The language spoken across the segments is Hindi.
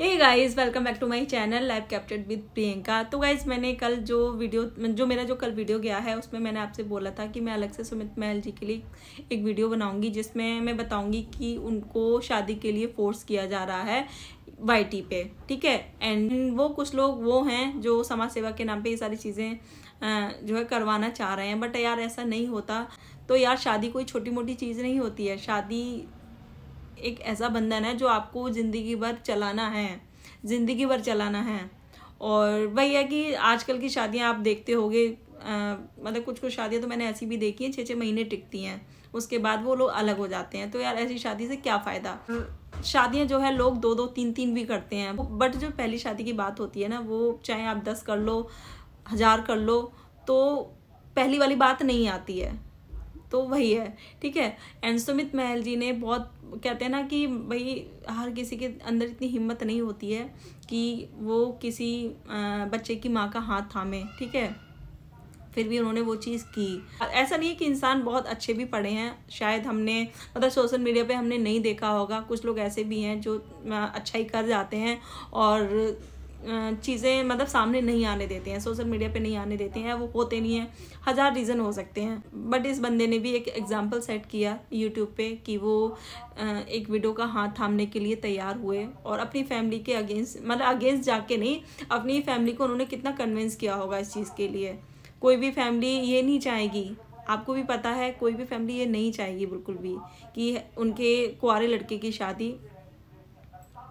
A guys welcome back to my channel live कैप्टेड विद प्रियंका तो गाइज़ मैंने कल जो वीडियो जो मेरा जो कल वीडियो गया है उसमें मैंने आपसे बोला था कि मैं अलग से सुमित महल जी के लिए एक वीडियो बनाऊंगी जिसमें मैं बताऊंगी कि उनको शादी के लिए फोर्स किया जा रहा है वाईटी पे ठीक है एंड वो कुछ लोग वो हैं जो समाज सेवा के नाम पर ये सारी चीज़ें जो है करवाना चाह रहे हैं बट यार ऐसा नहीं होता तो यार शादी कोई छोटी मोटी चीज़ नहीं होती है शादी एक ऐसा बंधन है जो आपको ज़िंदगी भर चलाना है ज़िंदगी भर चलाना है और वही है कि आजकल की शादियाँ आप देखते होगे मतलब कुछ कुछ शादियाँ तो मैंने ऐसी भी देखी हैं छः छः महीने टिकती हैं उसके बाद वो लोग अलग हो जाते हैं तो यार ऐसी शादी से क्या फ़ायदा शादियाँ जो है लोग दो दो तीन तीन भी करते हैं बट जो पहली शादी की बात होती है ना वो चाहे आप दस कर लो हज़ार कर लो तो पहली वाली बात नहीं आती है तो वही है ठीक है एंड सुमित महल जी ने बहुत कहते हैं ना कि भाई हर किसी के अंदर इतनी हिम्मत नहीं होती है कि वो किसी बच्चे की माँ का हाथ थामे ठीक है फिर भी उन्होंने वो चीज़ की ऐसा नहीं है कि इंसान बहुत अच्छे भी पढ़े हैं शायद हमने मतलब सोशल मीडिया पे हमने नहीं देखा होगा कुछ लोग ऐसे भी हैं जो अच्छा ही कर जाते हैं और चीज़ें मतलब सामने नहीं आने देते हैं सोशल मीडिया पे नहीं आने देते हैं वो होते नहीं हैं हज़ार रीज़न हो सकते हैं बट इस बंदे ने भी एक एग्ज़ाम्पल सेट किया यूट्यूब पे कि वो एक वीडियो का हाथ थामने के लिए तैयार हुए और अपनी फैमिली के अगेंस्ट मतलब अगेंस्ट जाके नहीं अपनी फैमिली को उन्होंने कितना कन्विंस किया होगा इस चीज़ के लिए कोई भी फैमिली ये नहीं चाहेगी आपको भी पता है कोई भी फैमिली ये नहीं चाहेगी बिल्कुल भी कि उनके कुआरे लड़के की शादी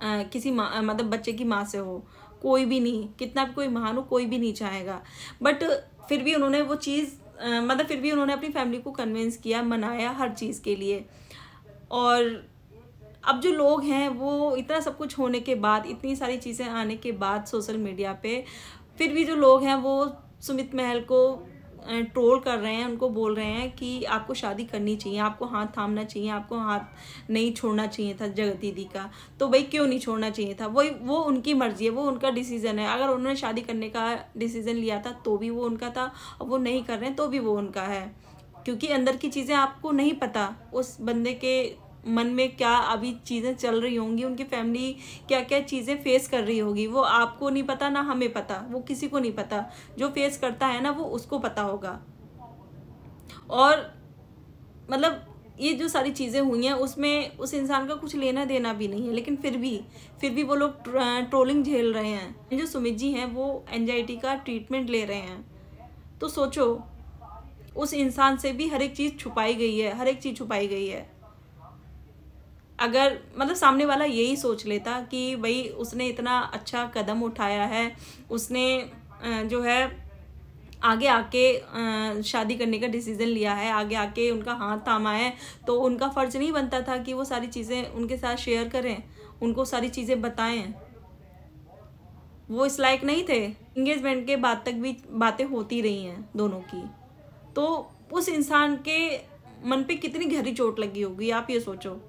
आ, किसी माँ मतलब बच्चे की माँ से हो कोई भी नहीं कितना भी कोई महान हो कोई भी नहीं चाहेगा बट फिर भी उन्होंने वो चीज़ मतलब फिर भी उन्होंने अपनी फैमिली को कन्विंस किया मनाया हर चीज़ के लिए और अब जो लोग हैं वो इतना सब कुछ होने के बाद इतनी सारी चीज़ें आने के बाद सोशल मीडिया पे फिर भी जो लोग हैं वो सुमित महल को ट्रोल कर रहे हैं उनको बोल रहे हैं कि आपको शादी करनी चाहिए आपको हाथ थामना चाहिए आपको हाथ नहीं छोड़ना चाहिए था जगत दीदी का तो भाई क्यों नहीं छोड़ना चाहिए था वही वो उनकी मर्जी है वो उनका डिसीज़न है अगर उन्होंने शादी करने का डिसीज़न लिया था तो भी वो उनका था और वो नहीं कर रहे हैं तो भी वो उनका है क्योंकि अंदर की चीज़ें आपको नहीं पता उस बंदे के मन में क्या अभी चीज़ें चल रही होंगी उनकी फैमिली क्या क्या चीज़ें फेस कर रही होगी वो आपको नहीं पता ना हमें पता वो किसी को नहीं पता जो फेस करता है ना वो उसको पता होगा और मतलब ये जो सारी चीज़ें हुई हैं उसमें उस इंसान का कुछ लेना देना भी नहीं है लेकिन फिर भी फिर भी वो लोग ट्रोलिंग झेल रहे हैं जो सुमित जी हैं वो एनजाइटी का ट्रीटमेंट ले रहे हैं तो सोचो उस इंसान से भी हर एक चीज़ छुपाई गई है हर एक चीज़ छुपाई गई है अगर मतलब सामने वाला यही सोच लेता कि भाई उसने इतना अच्छा कदम उठाया है उसने जो है आगे आके शादी करने का डिसीज़न लिया है आगे आके उनका हाथ थामा है तो उनका फ़र्ज नहीं बनता था कि वो सारी चीज़ें उनके साथ शेयर करें उनको सारी चीज़ें बताएं वो इस लायक नहीं थे इंगेजमेंट के बाद तक भी बातें होती रही हैं दोनों की तो उस इंसान के मन पे कितनी गहरी चोट लगी होगी आप ये सोचो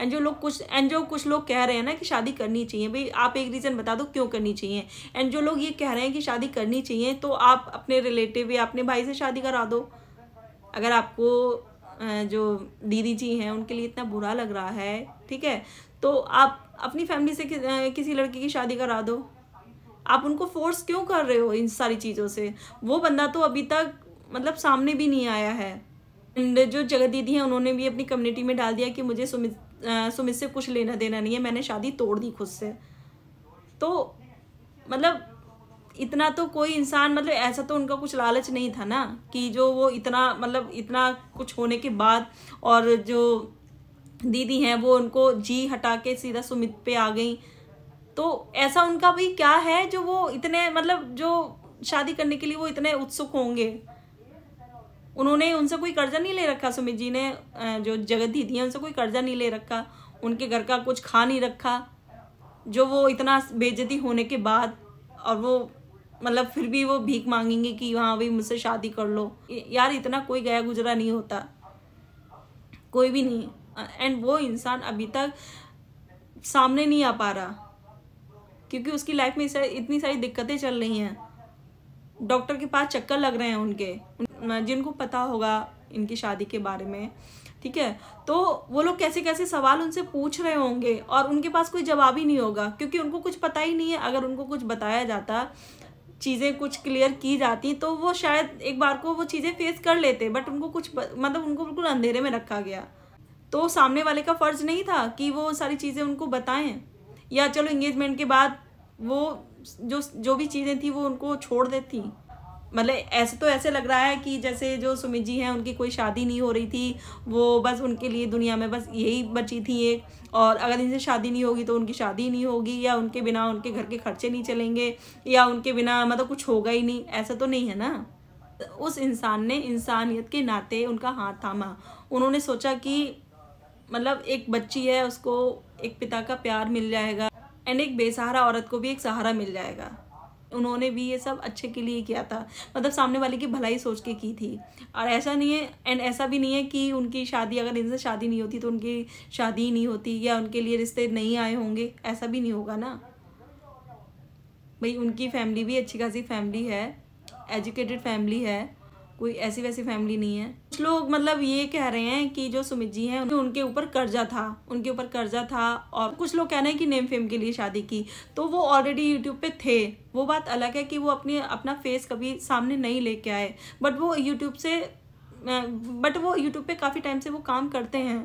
एंड जो लोग कुछ एंड जो कुछ लोग कह रहे हैं ना कि शादी करनी चाहिए भाई आप एक रीज़न बता दो क्यों करनी चाहिए एंड जो लोग ये कह रहे हैं कि शादी करनी चाहिए तो आप अपने रिलेटिव या अपने भाई से शादी करा दो अगर आपको जो दीदी जी हैं उनके लिए इतना बुरा लग रहा है ठीक है तो आप अपनी फैमिली से कि, किसी लड़की की शादी करा दो आप उनको फोर्स क्यों कर रहे हो इन सारी चीज़ों से वो बंदा तो अभी तक मतलब सामने भी नहीं आया है एंड जो जगत दीदी हैं उन्होंने भी अपनी कम्युनिटी में डाल दिया कि मुझे सुमित सो से कुछ लेना देना नहीं है मैंने शादी तोड़ दी खुद से तो मतलब इतना तो कोई इंसान मतलब ऐसा तो उनका कुछ लालच नहीं था ना कि जो वो इतना मतलब इतना कुछ होने के बाद और जो दीदी हैं वो उनको जी हटा के सीधा सुमित पे आ गई तो ऐसा उनका भी क्या है जो वो इतने मतलब जो शादी करने के लिए वो इतने उत्सुक होंगे उन्होंने उनसे कोई कर्जा नहीं ले रखा सुमित जी ने जो जगत दीदी हैं उनसे कोई कर्जा नहीं ले रखा उनके घर का कुछ खा नहीं रखा जो वो इतना बेजती होने के बाद और वो मतलब फिर भी वो भीख मांगेंगे कि हाँ भाई मुझसे शादी कर लो यार इतना कोई गया गुजरा नहीं होता कोई भी नहीं एंड वो इंसान अभी तक सामने नहीं आ पा रहा क्योंकि उसकी लाइफ में इतनी सारी दिक्कतें चल रही हैं डॉक्टर के पास चक्कर लग रहे हैं उनके जिनको पता होगा इनकी शादी के बारे में ठीक है तो वो लोग कैसे कैसे सवाल उनसे पूछ रहे होंगे और उनके पास कोई जवाब ही नहीं होगा क्योंकि उनको कुछ पता ही नहीं है अगर उनको कुछ बताया जाता चीज़ें कुछ क्लियर की जाती तो वो शायद एक बार को वो चीज़ें फेस कर लेते बट उनको कुछ मतलब उनको बिल्कुल अंधेरे में रखा गया तो सामने वाले का फ़र्ज नहीं था कि वो सारी चीज़ें उनको बताएं या चलो इंगेजमेंट के बाद वो जो जो भी चीज़ें थी वो उनको छोड़ देती मतलब ऐसे तो ऐसे लग रहा है कि जैसे जो सुमित जी हैं उनकी कोई शादी नहीं हो रही थी वो बस उनके लिए दुनिया में बस यही बची थी एक और अगर इनसे शादी नहीं होगी तो उनकी शादी नहीं होगी या उनके बिना उनके घर के खर्चे नहीं चलेंगे या उनके बिना मतलब कुछ होगा ही नहीं ऐसा तो नहीं है ना उस इंसान ने इंसानियत के नाते उनका हाथ थामा उन्होंने सोचा कि मतलब एक बच्ची है उसको एक पिता का प्यार मिल जाएगा एंड एक बेसहारा औरत को भी एक सहारा मिल जाएगा उन्होंने भी ये सब अच्छे के लिए किया था मतलब सामने वाले की भलाई सोच के की थी और ऐसा नहीं है एंड ऐसा भी नहीं है कि उनकी शादी अगर इनसे शादी नहीं होती तो उनकी शादी ही नहीं होती या उनके लिए रिश्ते नहीं आए होंगे ऐसा भी नहीं होगा ना भाई उनकी फैमिली भी अच्छी खासी फैमिली है एजुकेटेड फैमिली है कोई ऐसी वैसी फैमिली नहीं है कुछ लोग मतलब ये कह रहे हैं कि जो सुमित जी हैं उनके ऊपर कर्जा था उनके ऊपर कर्जा था और कुछ लोग कह रहे हैं कि नेम फेम के लिए शादी की तो वो ऑलरेडी यूट्यूब पे थे वो बात अलग है कि वो अपने अपना फेस कभी सामने नहीं लेके आए बट वो यूट्यूब से बट वो यूट्यूब पे काफ़ी टाइम से वो काम करते हैं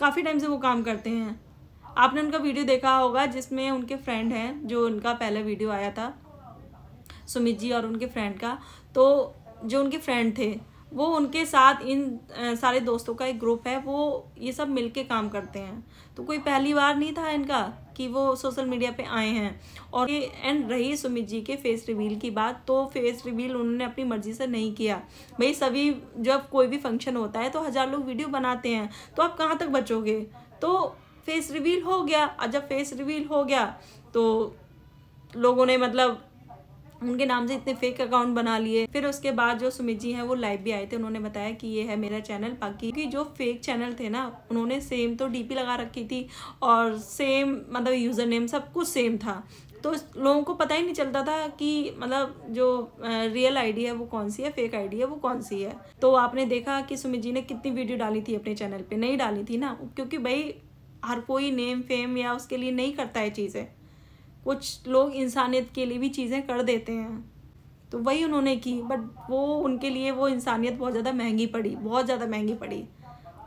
काफ़ी टाइम से वो काम करते हैं आपने उनका वीडियो देखा होगा जिसमें उनके फ्रेंड हैं जो उनका पहला वीडियो आया था सुमित जी और उनके फ्रेंड का तो जो उनके फ्रेंड थे वो उनके साथ इन सारे दोस्तों का एक ग्रुप है वो ये सब मिलके काम करते हैं तो कोई पहली बार नहीं था इनका कि वो सोशल मीडिया पे आए हैं और ये एंड रही सुमित जी के फेस रिवील की बात तो फेस रिवील उन्होंने अपनी मर्जी से नहीं किया भाई सभी जब कोई भी फंक्शन होता है तो हज़ार लोग वीडियो बनाते हैं तो आप कहाँ तक बचोगे तो फेस रिवील हो गया और जब फेस रिवील हो गया तो लोगों ने मतलब उनके नाम से इतने फेक अकाउंट बना लिए फिर उसके बाद जो सुमित जी हैं वो लाइव भी आए थे उन्होंने बताया कि ये है मेरा चैनल बाकी क्योंकि जो फेक चैनल थे ना उन्होंने सेम तो डीपी लगा रखी थी और सेम मतलब यूज़र नेम सब कुछ सेम था तो लोगों को पता ही नहीं चलता था कि मतलब जो रियल आईडी है वो कौन सी है फेक आईडी है वो कौन सी है तो आपने देखा कि सुमित जी ने कितनी वीडियो डाली थी अपने चैनल पे नहीं डाली थी ना क्योंकि भाई हर कोई नेम फेम या उसके लिए नहीं करता है चीज़ें कुछ लोग इंसानियत के लिए भी चीज़ें कर देते हैं तो वही उन्होंने की बट वो उनके लिए वो इंसानियत बहुत ज़्यादा महंगी पड़ी बहुत ज़्यादा महंगी पड़ी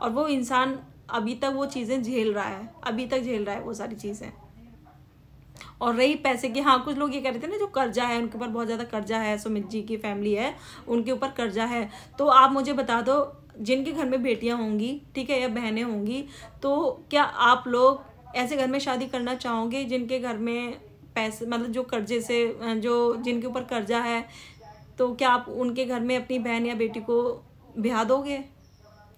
और वो इंसान अभी तक वो चीज़ें झेल रहा है अभी तक झेल रहा है वो सारी चीज़ें और रही पैसे की हाँ कुछ लोग ये कह रहे थे ना जो कर्जा है उनके ऊपर बहुत ज़्यादा कर्जा है सुमित जी की फैमिली है उनके ऊपर कर्जा है तो आप मुझे बता दो जिनके घर में बेटियाँ होंगी ठीक है या बहनें होंगी तो क्या आप लोग ऐसे घर में शादी करना चाहोगे जिनके घर में पैसे मतलब जो कर्जे से जो जिनके ऊपर कर्जा है तो क्या आप उनके घर में अपनी बहन या बेटी को ब्याह दोगे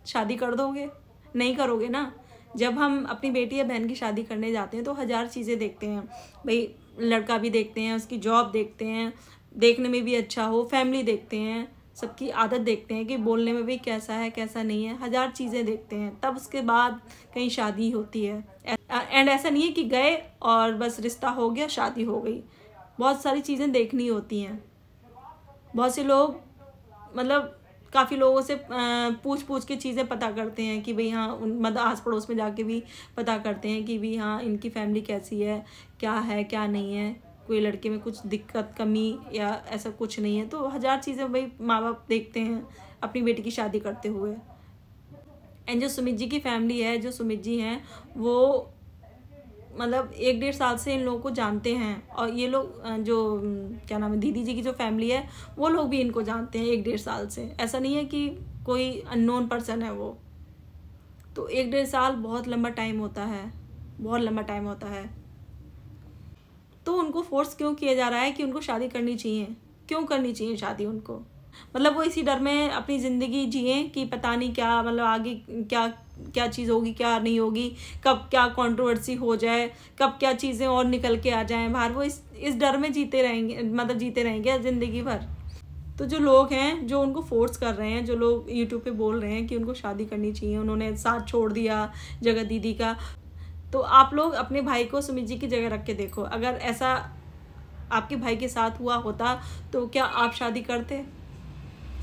शादी कर दोगे नहीं करोगे ना जब हम अपनी बेटी या बहन की शादी करने जाते हैं तो हज़ार चीज़ें देखते हैं भाई लड़का भी देखते हैं उसकी जॉब देखते हैं देखने में भी अच्छा हो फैमिली देखते हैं सबकी आदत देखते हैं कि बोलने में भी कैसा है कैसा नहीं है हज़ार चीज़ें देखते हैं तब उसके बाद कहीं शादी होती है एंड ऐसा नहीं है कि गए और बस रिश्ता हो गया शादी हो गई बहुत सारी चीज़ें देखनी होती हैं बहुत से लोग मतलब काफ़ी लोगों से पूछ पूछ के चीज़ें पता करते हैं कि भाई हाँ मतलब आस पड़ोस में जाके भी पता करते हैं कि भाई हाँ इनकी फैमिली कैसी है क्या है क्या नहीं है कोई लड़के में कुछ दिक्कत कमी या ऐसा कुछ नहीं है तो हज़ार चीज़ें भाई माँ बाप देखते हैं अपनी बेटी की शादी करते हुए एंड जो सुमित जी की फैमिली है जो सुमित जी हैं वो मतलब एक डेढ़ साल से इन लोगों को जानते हैं और ये लोग जो क्या नाम है दीदी जी की जो फैमिली है वो लोग भी इनको जानते हैं एक डेढ़ साल से ऐसा नहीं है कि कोई अननोन पर्सन है वो तो एक डेढ़ साल बहुत लंबा टाइम होता है बहुत लंबा टाइम होता है तो उनको फोर्स क्यों किया जा रहा है कि उनको शादी करनी चाहिए क्यों करनी चाहिए शादी उनको मतलब वो इसी डर में अपनी ज़िंदगी जिए कि पता नहीं क्या मतलब आगे क्या क्या चीज़ होगी क्या नहीं होगी कब क्या कंट्रोवर्सी हो जाए कब क्या चीज़ें और निकल के आ जाएं बाहर वो इस इस डर में जीते रहेंगे मतलब जीते रहेंगे ज़िंदगी भर तो जो लोग हैं जो उनको फोर्स कर रहे हैं जो लोग यूट्यूब पे बोल रहे हैं कि उनको शादी करनी चाहिए उन्होंने साथ छोड़ दिया जगत दीदी का तो आप लोग अपने भाई को सुमित जी की जगह रख के देखो अगर ऐसा आपके भाई के साथ हुआ होता तो क्या आप शादी करते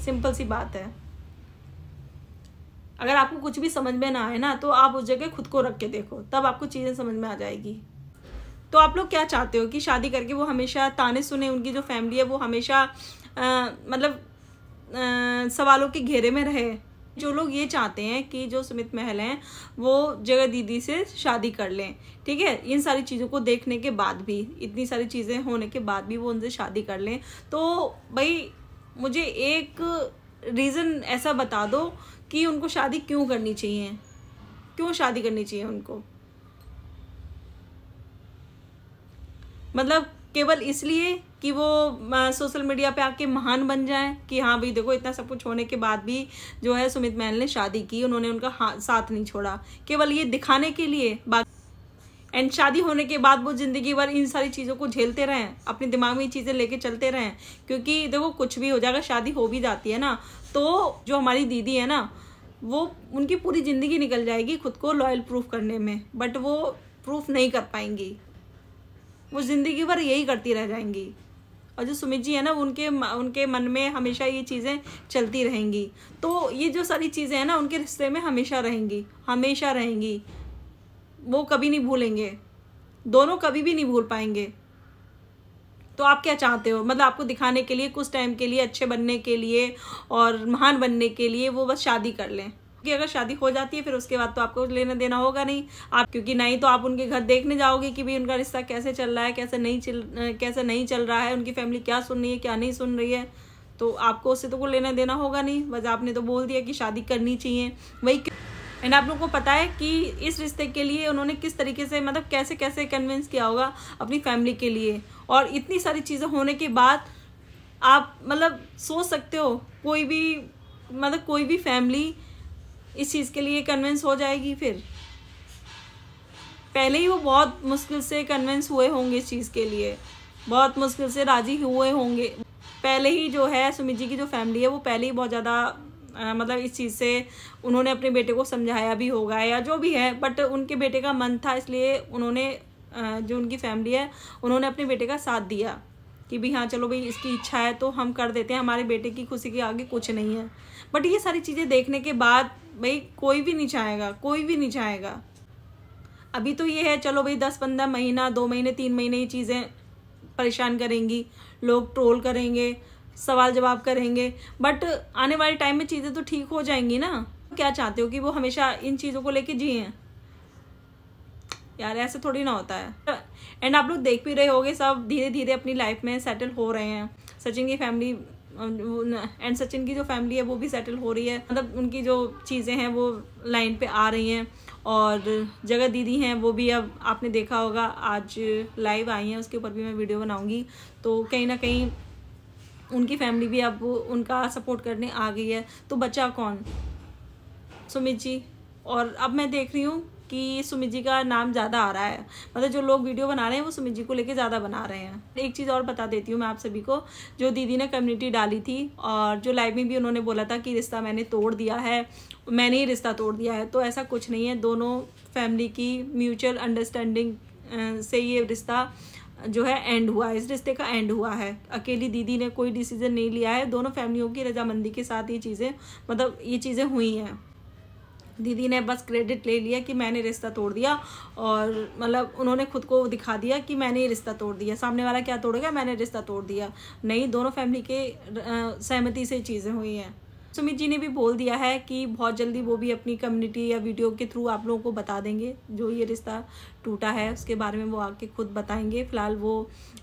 सिंपल सी बात है अगर आपको कुछ भी समझ में ना आए ना तो आप उस जगह खुद को रख के देखो तब आपको चीज़ें समझ में आ जाएगी तो आप लोग क्या चाहते हो कि शादी करके वो हमेशा ताने सुने उनकी जो फैमिली है वो हमेशा आ, मतलब आ, सवालों के घेरे में रहे जो लोग ये चाहते हैं कि जो सुमित महल हैं वो जगह दीदी से शादी कर लें ठीक है इन सारी चीज़ों को देखने के बाद भी इतनी सारी चीज़ें होने के बाद भी वो उनसे शादी कर लें तो भाई मुझे एक रीज़न ऐसा बता दो कि उनको शादी क्यों करनी चाहिए क्यों शादी करनी चाहिए उनको मतलब केवल इसलिए कि वो सोशल मीडिया पे आके महान बन जाएं कि हाँ भाई देखो इतना सब कुछ होने के बाद भी जो है सुमित महल ने शादी की उन्होंने उनका हाँ, साथ नहीं छोड़ा केवल ये दिखाने के लिए बात एंड शादी होने के बाद वो ज़िंदगी भर इन सारी चीज़ों को झेलते रहें अपने दिमाग में ये चीज़ें लेके चलते रहें क्योंकि देखो कुछ भी हो जाएगा शादी हो भी जाती है ना तो जो हमारी दीदी है ना वो उनकी पूरी ज़िंदगी निकल जाएगी खुद को लॉयल प्रूफ करने में बट वो प्रूफ नहीं कर पाएंगी वो ज़िंदगी भर यही करती रह जाएंगी और जो सुमित जी है ना उनके उनके मन में हमेशा ये चीज़ें चलती रहेंगी तो ये जो सारी चीज़ें हैं ना उनके रिश्ते में हमेशा रहेंगी हमेशा रहेंगी वो कभी नहीं भूलेंगे दोनों कभी भी नहीं भूल पाएंगे तो आप क्या चाहते हो मतलब आपको दिखाने के लिए कुछ टाइम के लिए अच्छे बनने के लिए और महान बनने के लिए वो बस शादी कर लें कि अगर शादी हो जाती है फिर उसके बाद तो आपको लेने देना होगा नहीं आप क्योंकि नहीं तो आप उनके घर देखने जाओगे कि भाई उनका रिश्ता कैसे चल रहा है कैसे नहीं चल कैसे नहीं चल रहा है उनकी फैमिली क्या सुन रही है क्या नहीं सुन रही है तो आपको उससे तो कोई लेना देना होगा नहीं बस आपने तो बोल दिया कि शादी करनी चाहिए वही एंड आप लोगों को पता है कि इस रिश्ते के लिए उन्होंने किस तरीके से मतलब कैसे कैसे कन्विंस किया होगा अपनी फैमिली के लिए और इतनी सारी चीज़ें होने के बाद आप मतलब सोच सकते हो कोई भी मतलब कोई भी फैमिली इस चीज़ के लिए कन्विंस हो जाएगी फिर पहले ही वो बहुत मुश्किल से कन्विंस हुए होंगे इस चीज़ के लिए बहुत मुश्किल से राज़ी हुए होंगे पहले ही जो है सुमित जी की जो फैमिली है वो पहले ही बहुत ज़्यादा मतलब इस चीज़ से उन्होंने अपने बेटे को समझाया भी होगा या जो भी है बट उनके बेटे का मन था इसलिए उन्होंने जो उनकी फैमिली है उन्होंने अपने बेटे का साथ दिया कि भाई हाँ चलो भाई इसकी इच्छा है तो हम कर देते हैं हमारे बेटे की खुशी के आगे कुछ नहीं है बट ये सारी चीज़ें देखने के बाद भाई कोई भी नहीं चाहेगा कोई भी नहीं चाहेगा अभी तो ये है चलो भाई दस पंद्रह महीना दो महीने तीन महीने ये चीज़ें परेशान करेंगी लोग ट्रोल करेंगे सवाल जवाब करेंगे बट आने वाले टाइम में चीज़ें तो ठीक हो जाएंगी ना क्या चाहते हो कि वो हमेशा इन चीज़ों को लेके जिए यार ऐसे थोड़ी ना होता है एंड आप लोग देख भी रहे होगे सब धीरे धीरे अपनी लाइफ में सेटल हो रहे हैं सचिन की फैमिली एंड सचिन की जो फैमिली है वो भी सेटल हो रही है मतलब उनकी जो चीज़ें हैं वो लाइन पे आ रही हैं और जगह दीदी हैं वो भी अब आपने देखा होगा आज लाइव आई हैं उसके ऊपर भी मैं वीडियो बनाऊंगी तो कहीं ना कहीं उनकी फैमिली भी अब उनका सपोर्ट करने आ गई है तो बचा कौन सुमित जी और अब मैं देख रही हूँ कि सुमित जी का नाम ज़्यादा आ रहा है मतलब जो लोग वीडियो बना रहे हैं वो सुमित जी को लेके ज़्यादा बना रहे हैं एक चीज़ और बता देती हूँ मैं आप सभी को जो दीदी ने कम्युनिटी डाली थी और जो लाइव में भी उन्होंने बोला था कि रिश्ता मैंने तोड़ दिया है मैंने ही रिश्ता तोड़ दिया है तो ऐसा कुछ नहीं है दोनों फैमिली की म्यूचुअल अंडरस्टैंडिंग से ये रिश्ता जो है एंड हुआ है इस रिश्ते का एंड हुआ है अकेली दीदी ने कोई डिसीजन नहीं लिया है दोनों फैमिलियों की रजामंदी के साथ ये चीज़ें मतलब ये चीज़ें हुई हैं दीदी ने बस क्रेडिट ले लिया कि मैंने रिश्ता तोड़ दिया और मतलब उन्होंने खुद को दिखा दिया कि मैंने रिश्ता तोड़ दिया सामने वाला क्या तोड़ेगा मैंने रिश्ता तोड़ दिया नहीं दोनों फैमिली के सहमति से चीज़ें हुई हैं सुमित जी ने भी बोल दिया है कि बहुत जल्दी वो भी अपनी कम्युनिटी या वीडियो के थ्रू आप लोगों को बता देंगे जो ये रिश्ता टूटा है उसके बारे में वो आके खुद बताएंगे फ़िलहाल वो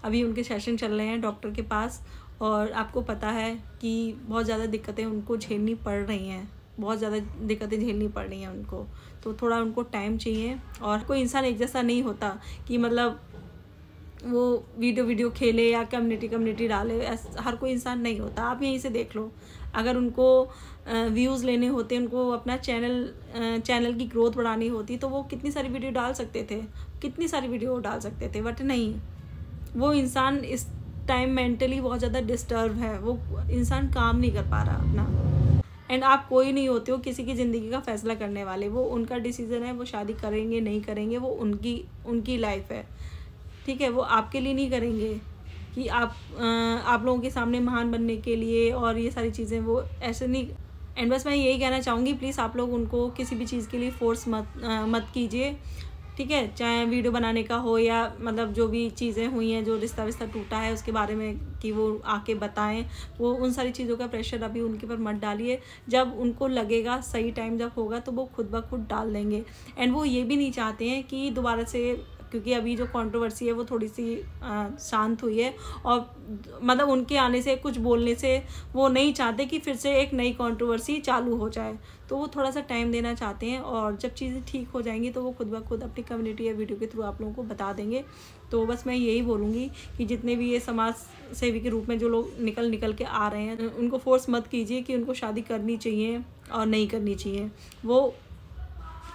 अभी उनके सेशन चल रहे हैं डॉक्टर के पास और आपको पता है कि बहुत ज़्यादा दिक्कतें उनको झेलनी पड़ रही हैं बहुत ज़्यादा दिक्कतें झेलनी पड़ रही हैं उनको तो थोड़ा उनको टाइम चाहिए और कोई इंसान एक जैसा नहीं होता कि मतलब वो वीडियो वीडियो खेले या कम्युनिटी कम्युनिटी डाले हर कोई इंसान नहीं होता आप यहीं से देख लो अगर उनको व्यूज़ लेने होते उनको अपना चैनल चैनल की ग्रोथ बढ़ानी होती तो वो कितनी सारी वीडियो डाल सकते थे कितनी सारी वीडियो डाल सकते थे बट नहीं वो इंसान इस टाइम मेंटली बहुत ज़्यादा डिस्टर्ब है वो इंसान काम नहीं कर पा रहा अपना एंड आप कोई नहीं होते हो किसी की ज़िंदगी का फैसला करने वाले वो उनका डिसीज़न है वो शादी करेंगे नहीं करेंगे वो उनकी उनकी लाइफ है ठीक है वो आपके लिए नहीं करेंगे कि आप आ, आप लोगों के सामने महान बनने के लिए और ये सारी चीज़ें वो ऐसे नहीं एंड बस मैं यही कहना चाहूँगी प्लीज़ आप लोग उनको किसी भी चीज़ के लिए फोर्स मत आ, मत कीजिए ठीक है चाहे वीडियो बनाने का हो या मतलब जो भी चीज़ें हुई हैं जो रिश्ता विस्ता टूटा है उसके बारे में कि वो आके बताएं वो उन सारी चीज़ों का प्रेशर अभी उनके पर मत डालिए जब उनको लगेगा सही टाइम जब होगा तो वो खुद ब खुद डाल देंगे एंड वो ये भी नहीं चाहते हैं कि दोबारा से क्योंकि अभी जो कंट्रोवर्सी है वो थोड़ी सी शांत हुई है और मतलब उनके आने से कुछ बोलने से वो नहीं चाहते कि फिर से एक नई कंट्रोवर्सी चालू हो जाए तो वो थोड़ा सा टाइम देना चाहते हैं और जब चीज़ें ठीक हो जाएंगी तो वो खुद ब खुद अपनी कम्युनिटी या वीडियो के थ्रू आप लोगों को बता देंगे तो बस मैं यही बोलूँगी कि जितने भी ये समाज सेवी के रूप में जो लोग निकल निकल के आ रहे हैं उनको फोर्स मत कीजिए कि उनको शादी करनी चाहिए और नहीं करनी चाहिए वो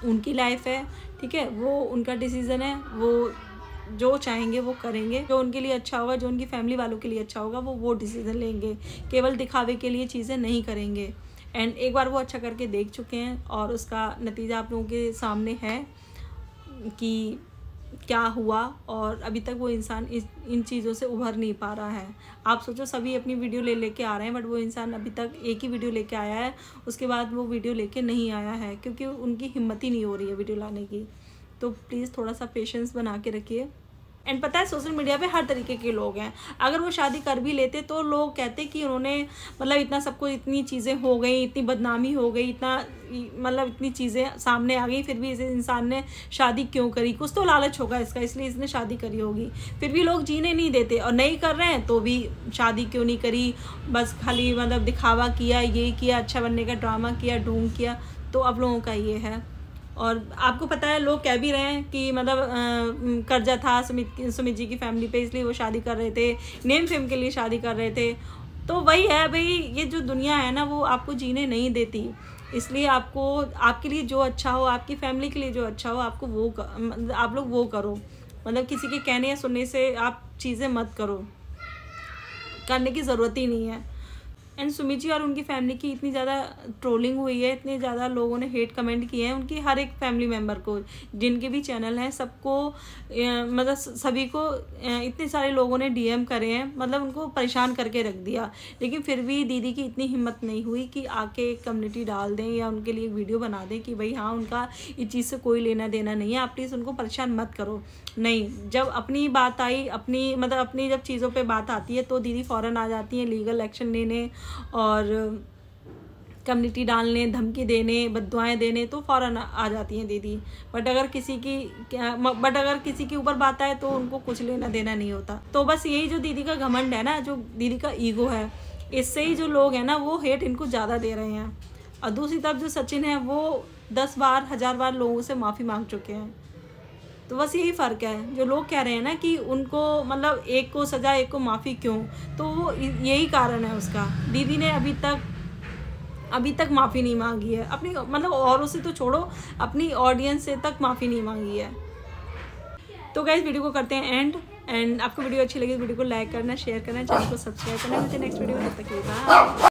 उनकी लाइफ है ठीक है वो उनका डिसीज़न है वो जो चाहेंगे वो करेंगे जो उनके लिए अच्छा होगा जो उनकी फैमिली वालों के लिए अच्छा होगा वो वो डिसीज़न लेंगे केवल दिखावे के लिए चीज़ें नहीं करेंगे एंड एक बार वो अच्छा करके देख चुके हैं और उसका नतीजा आप लोगों के सामने है कि क्या हुआ और अभी तक वो इंसान इस इन चीज़ों से उभर नहीं पा रहा है आप सोचो सभी अपनी वीडियो ले लेके आ रहे हैं बट वो इंसान अभी तक एक ही वीडियो लेके आया है उसके बाद वो वीडियो लेके नहीं आया है क्योंकि उनकी हिम्मत ही नहीं हो रही है वीडियो लाने की तो प्लीज़ थोड़ा सा पेशेंस बना के रखिए एंड पता है सोशल मीडिया पे हर तरीके के लोग हैं अगर वो शादी कर भी लेते तो लोग कहते कि उन्होंने मतलब इतना सबको इतनी चीज़ें हो गई इतनी बदनामी हो गई इतना मतलब इतनी चीज़ें सामने आ गई फिर भी इस इंसान ने शादी क्यों करी कुछ तो लालच होगा इसका इसलिए इसने शादी करी होगी फिर भी लोग जीने नहीं देते और नहीं कर रहे हैं तो भी शादी क्यों नहीं करी बस खाली मतलब दिखावा किया ये किया अच्छा बनने का ड्रामा किया ढूंढ किया तो अब लोगों का ये है और आपको पता है लोग कह भी रहे हैं कि मतलब कर्जा था सुमित सुमित जी की फैमिली पे इसलिए वो शादी कर रहे थे नेम फेम के लिए शादी कर रहे थे तो वही है भाई ये जो दुनिया है ना वो आपको जीने नहीं देती इसलिए आपको आपके लिए जो अच्छा हो आपकी फैमिली के लिए जो अच्छा हो आपको वो कर, मतलब आप लोग वो करो मतलब किसी के कहने या सुनने से आप चीज़ें मत करो करने की ज़रूरत ही नहीं है एंड सुमित जी और उनकी फैमिली की इतनी ज़्यादा ट्रोलिंग हुई है इतने ज़्यादा लोगों ने हेट कमेंट किए हैं उनकी हर एक फैमिली मेम्बर को जिनके भी चैनल हैं सबको मतलब सभी को इतने सारे लोगों ने डीएम करे हैं मतलब उनको परेशान करके रख दिया लेकिन फिर भी दीदी की इतनी हिम्मत नहीं हुई कि आके एक कम्युनिटी डाल दें या उनके लिए एक वीडियो बना दें कि भाई हाँ उनका इस चीज़ से कोई लेना देना नहीं है आप प्लीज़ उनको परेशान मत करो नहीं जब अपनी बात आई अपनी मतलब अपनी जब चीज़ों पर बात आती है तो दीदी फ़ौरन आ जाती हैं लीगल एक्शन लेने और कम्युनिटी डालने धमकी देने बदुआएँ देने तो फ़ौर आ जाती हैं दीदी बट अगर किसी की क्या बट अगर किसी के ऊपर बात आए तो उनको कुछ लेना देना नहीं होता तो बस यही जो दीदी का घमंड है ना जो दीदी का ईगो है इससे ही जो लोग हैं ना वो हेट इनको ज़्यादा दे रहे हैं और दूसरी तरफ जो सचिन है वो दस बार हज़ार बार लोगों से माफ़ी मांग चुके हैं तो बस यही फ़र्क है जो लोग कह रहे हैं ना कि उनको मतलब एक को सज़ा एक को माफ़ी क्यों तो वो यही कारण है उसका दीदी ने अभी तक अभी तक माफ़ी नहीं मांगी है अपनी मतलब औरों से तो छोड़ो अपनी ऑडियंस से तक माफ़ी नहीं मांगी है तो गए वीडियो को करते हैं एंड एंड आपको वीडियो अच्छी लगी तो वीडियो को लाइक करना शेयर करना चैनल को सब्सक्राइब करना मुझे नेक्स्ट वीडियो तब तक के